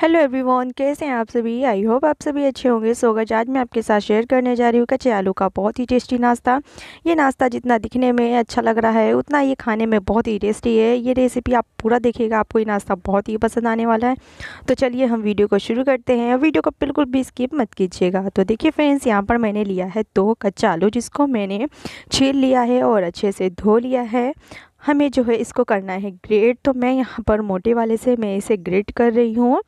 hello everyone कैसे हैं आप सभी आई होप आप सभी अच्छे होंगे सो अगर आज मैं आपके साथ शेयर करने जा रही हूँ कच्चे आलू का बहुत ही टेस्टी नाश्ता ये नाश्ता जितना दिखने में अच्छा लग रहा है उतना ये खाने में बहुत ही टेस्टी है ये रेसिपी आप पूरा देखिएगा आपको ये नाश्ता बहुत ही पसंद आने वाला है तो चलिए हम वीडियो को शुरू करते हैं वीडियो को बिल्कुल भी स्किप मत कीजिएगा तो देखिए फ्रेंड्स यहाँ पर मैंने लिया है दो कच्चा आलू जिसको मैंने छील लिया है और अच्छे से धो लिया है हमें जो है इसको करना है ग्रेट तो मैं यहाँ पर मोटे वाले से मैं इसे ग्रेट कर रही हूँ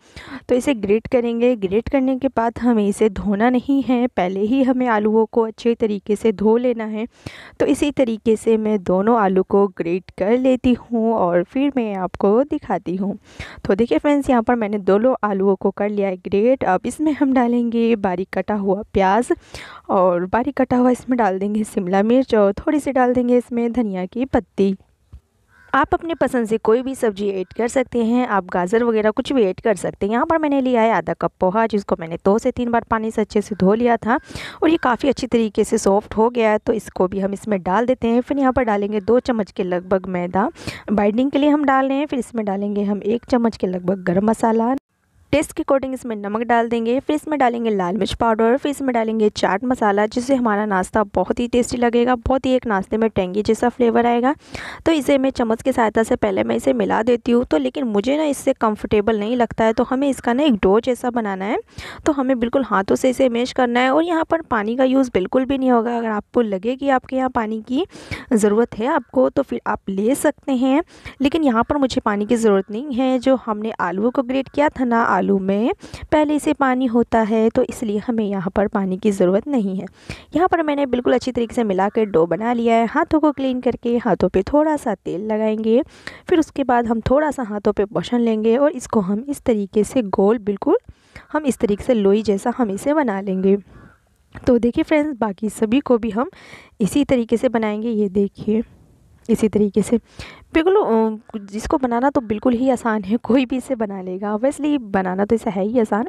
तो इसे ग्रेट करेंगे ग्रेट करने के बाद हमें इसे धोना नहीं है पहले ही हमें आलूओं को अच्छे तरीके से धो लेना है तो इसी तरीके से मैं दोनों आलू को ग्रेट कर लेती हूँ और फिर मैं आपको दिखाती हूँ तो देखिए फ्रेंड्स यहाँ पर मैंने दोनों आलुओं को कर लिया है ग्रेट अब इसमें हम डालेंगे बारीक कटा हुआ प्याज और बारीक कटा हुआ इसमें डाल देंगे शिमला मिर्च और थोड़ी सी डाल देंगे इसमें धनिया की पत्ती आप अपने पसंद से कोई भी सब्जी ऐड कर सकते हैं आप गाजर वगैरह कुछ भी ऐड कर सकते हैं यहाँ पर मैंने लिया है आधा कप पोहा जिसको मैंने दो से तीन बार पानी से अच्छे से धो लिया था और ये काफ़ी अच्छी तरीके से सॉफ्ट हो गया है तो इसको भी हम इसमें डाल देते हैं फिर यहाँ पर डालेंगे दो चम्मच के लगभग मैदा बाइंडिंग के लिए हम डाल रहे हैं फिर इसमें डालेंगे हम एक चम्मच के लगभग गर्म मसाला टेस्ट के अकॉर्डिंग इसमें नमक डाल देंगे फिर इसमें डालेंगे लाल मिर्च पाउडर फिर इसमें डालेंगे चाट मसाला जिससे हमारा नाश्ता बहुत ही टेस्टी लगेगा बहुत ही एक नाश्ते में टेंगी जैसा फ्लेवर आएगा तो इसे मैं चम्मच की सहायता से पहले मैं इसे मिला देती हूँ तो लेकिन मुझे ना इससे कम्फर्टेबल नहीं लगता है तो हमें इसका ना एक डो जैसा बनाना है तो हमें बिल्कुल हाथों से इसे मेज करना है और यहाँ पर पानी का यूज़ बिल्कुल भी नहीं होगा अगर आपको लगे कि आपके यहाँ पानी की ज़रूरत है आपको तो फिर आप ले सकते हैं लेकिन यहाँ पर मुझे पानी की ज़रूरत नहीं है जो हमने आलू को ग्रेट किया था ना आलू में पहले से पानी होता है तो इसलिए हमें यहाँ पर पानी की ज़रूरत नहीं है यहाँ पर मैंने बिल्कुल अच्छी तरीके से मिला कर डो बना लिया है हाथों को क्लीन करके हाथों पे थोड़ा सा तेल लगाएंगे फिर उसके बाद हम थोड़ा सा हाथों पे पोषण लेंगे और इसको हम इस तरीके से गोल बिल्कुल हम इस तरीके से लोई जैसा हम इसे बना लेंगे तो देखिए फ्रेंड्स बाकी सभी को भी हम इसी तरीके से बनाएंगे ये देखिए इसी तरीके से बिल्कुल जिसको बनाना तो बिल्कुल ही आसान है कोई भी इसे बना लेगा ऑब्वियसली बनाना तो इसे है ही आसान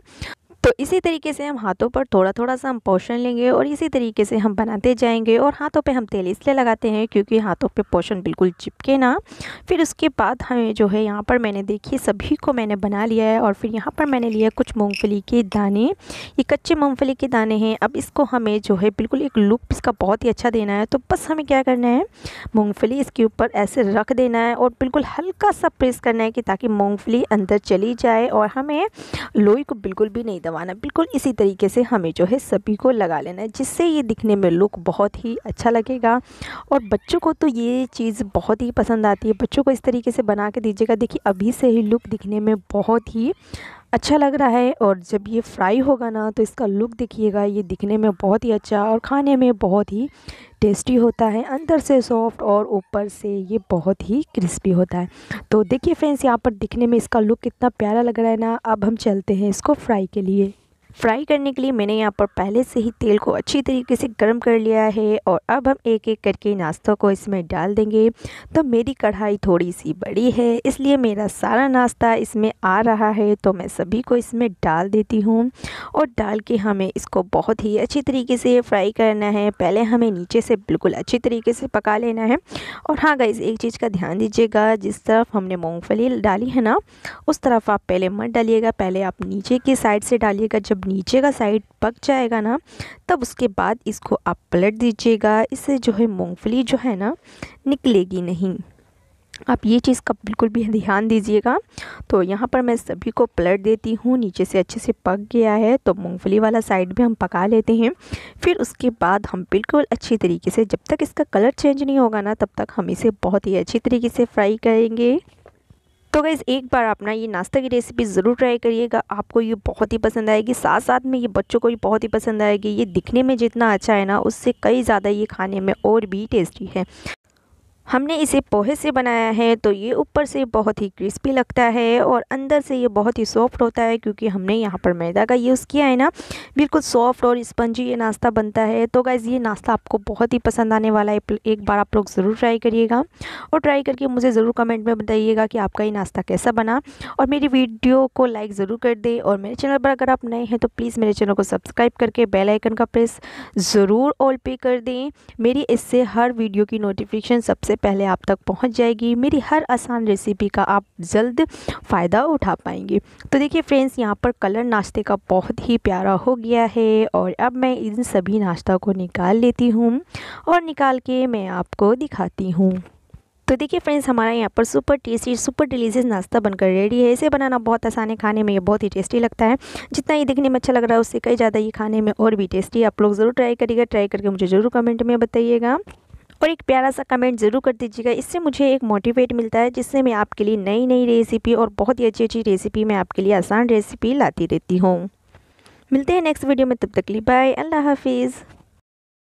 तो इसी तरीके से हम हाथों पर थोड़ा थोड़ा सा हम पोषण लेंगे और इसी तरीके से हम बनाते जाएंगे और हाथों पे हम तेल इसलिए लगाते हैं क्योंकि हाथों पे पोषण बिल्कुल चिपके ना फिर उसके बाद हमें जो है यहाँ पर मैंने देखी सभी को मैंने बना लिया है और फिर यहाँ पर मैंने लिया कुछ मूँगफली के दाने ये कच्चे मूँगफली के दाने हैं अब इसको हमें जो है बिल्कुल एक लुक इसका बहुत ही अच्छा देना है तो बस हमें क्या करना है मूँगफली इसके ऊपर ऐसे रख देना है और बिल्कुल हल्का सा प्रेस करना है कि ताकि मूँगफली अंदर चली जाए और हमें लोई को बिल्कुल भी नहीं दबाना बिल्कुल इसी तरीके से हमें जो है सभी को लगा लेना है जिससे ये दिखने में लुक बहुत ही अच्छा लगेगा और बच्चों को तो ये चीज़ बहुत ही पसंद आती है बच्चों को इस तरीके से बना के दीजिएगा देखिए अभी से ही लुक दिखने में बहुत ही अच्छा लग रहा है और जब ये फ्राई होगा ना तो इसका लुक देखिएगा ये दिखने में बहुत ही अच्छा और खाने में बहुत ही टेस्टी होता है अंदर से सॉफ्ट और ऊपर से ये बहुत ही क्रिस्पी होता है तो देखिए फ्रेंड्स यहाँ पर दिखने में इसका लुक कितना प्यारा लग रहा है ना अब हम चलते हैं इसको फ्राई के लिए फ्राई करने के लिए मैंने यहाँ पर पहले से ही तेल को अच्छी तरीके से गर्म कर लिया है और अब हम एक एक करके नाश्ता को इसमें डाल देंगे तो मेरी कढ़ाई थोड़ी सी बड़ी है इसलिए मेरा सारा नाश्ता इसमें आ रहा है तो मैं सभी को इसमें डाल देती हूँ और डाल के हमें इसको बहुत ही अच्छी तरीके से फ्राई करना है पहले हमें नीचे से बिल्कुल अच्छी तरीके से पका लेना है और हाँ गई एक चीज़ का ध्यान दीजिएगा जिस तरफ हमने मूँगफली डाली है ना उस तरफ आप पहले मत डालिएगा पहले आप नीचे की साइड से डालिएगा जब जब नीचे का साइड पक जाएगा ना तब उसके बाद इसको आप पलट दीजिएगा इससे जो है मूँगफली जो है ना निकलेगी नहीं आप ये चीज़ का बिल्कुल भी ध्यान दीजिएगा तो यहाँ पर मैं सभी को पलट देती हूँ नीचे से अच्छे से पक गया है तो मूँगफली वाला साइड भी हम पका लेते हैं फिर उसके बाद हम बिल्कुल अच्छी तरीके से जब तक इसका कलर चेंज नहीं होगा ना तब तक हम इसे बहुत ही अच्छी तरीके से फ्राई करेंगे तो गैस एक बार अपना ये नाश्ता की रेसिपी ज़रूर ट्राई करिएगा आपको ये बहुत ही पसंद आएगी साथ साथ में ये बच्चों को भी बहुत ही पसंद आएगी ये दिखने में जितना अच्छा है ना उससे कई ज़्यादा ये खाने में और भी टेस्टी है हमने इसे पोहे से बनाया है तो ये ऊपर से बहुत ही क्रिस्पी लगता है और अंदर से ये बहुत ही सॉफ्ट होता है क्योंकि हमने यहाँ पर मैदा का यूज़ किया है ना बिल्कुल सॉफ्ट और स्पंजी ये नाश्ता बनता है तो गाइज़ ये नाश्ता आपको बहुत ही पसंद आने वाला है एक बार आप लोग ज़रूर ट्राई करिएगा और ट्राई करके मुझे ज़रूर कमेंट में बताइएगा कि आपका ये नाश्ता कैसा बना और मेरी वीडियो को लाइक ज़रूर कर दें और मेरे चैनल पर अगर आप नए हैं तो प्लीज़ मेरे चैनल को सब्सक्राइब करके बेल आइकन का प्रेस ज़रूर ऑल पे कर दें मेरी इससे हर वीडियो की नोटिफिकेशन सबसे पहले आप तक पहुंच जाएगी मेरी हर आसान रेसिपी का आप जल्द फ़ायदा उठा पाएंगे तो देखिए फ्रेंड्स यहाँ पर कलर नाश्ते का बहुत ही प्यारा हो गया है और अब मैं इन सभी नाश्ता को निकाल लेती हूँ और निकाल के मैं आपको दिखाती हूँ तो देखिए फ्रेंड्स हमारा यहाँ पर सुपर टेस्टी सुपर डिलीशियस नाश्ता बनकर रेडी है इसे बनाना बहुत आसान है खाने में ये बहुत ही टेस्टी लगता है जितना ये देखने में अच्छा लग रहा है उससे कई ज़्यादा ये खाने में और भी टेस्टी आप लोग ज़रूर ट्राई करिएगा ट्राई करके मुझे ज़रूर कमेंट में बताइएगा और एक प्यारा सा कमेंट ज़रूर कर दीजिएगा इससे मुझे एक मोटिवेट मिलता है जिससे मैं आपके लिए नई नई रेसिपी और बहुत ही अच्छी अच्छी रेसिपी मैं आपके लिए आसान रेसिपी लाती रहती हूँ मिलते हैं नेक्स्ट वीडियो में तब तक ली बाय अल्लाह हाफिज़